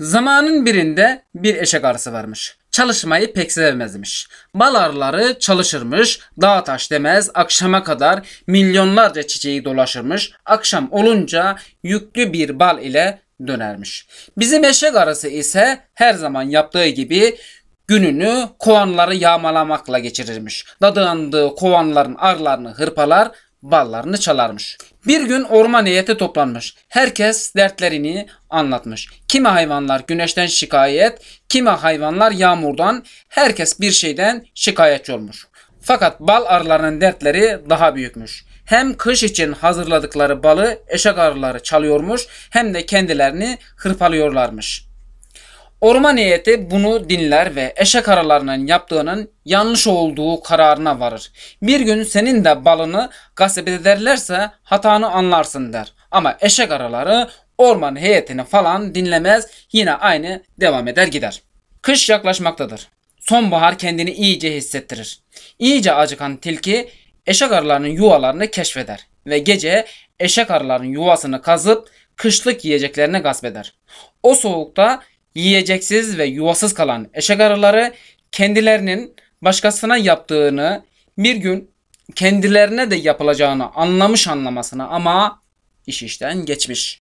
Zamanın birinde bir eşek arısı varmış. Çalışmayı pek sevmezmiş. Bal arıları çalışırmış, dağa taş demez, akşama kadar milyonlarca çiçeği dolaşırmış. Akşam olunca yüklü bir bal ile dönermiş. Bizim eşek arısı ise her zaman yaptığı gibi gününü kovanları yağmalamakla geçirirmiş. Dadandığı kovanların arlarını hırpalar, ballarını çalarmış. Bir gün orman heyeti toplanmış. Herkes dertlerini anlatmış. Kimi hayvanlar güneşten şikayet, kimi hayvanlar yağmurdan, herkes bir şeyden şikayetçi olmuş. Fakat bal arılarının dertleri daha büyükmüş. Hem kış için hazırladıkları balı eşek arıları çalıyormuş hem de kendilerini hırpalıyorlarmış. Orman heyeti bunu dinler ve eşek aralarının yaptığının yanlış olduğu kararına varır. Bir gün senin de balını gasp ederlerse hatanı anlarsın der. Ama eşek araları orman heyetini falan dinlemez yine aynı devam eder gider. Kış yaklaşmaktadır. Sonbahar kendini iyice hissettirir. İyice acıkan tilki eşek arılarının yuvalarını keşfeder ve gece eşek arılarının yuvasını kazıp kışlık yiyeceklerini gasp eder. O soğukta yiyeceksiz ve yuvasız kalan eşek arıları kendilerinin başkasına yaptığını bir gün kendilerine de yapılacağını anlamış anlamasına ama iş işten geçmiş.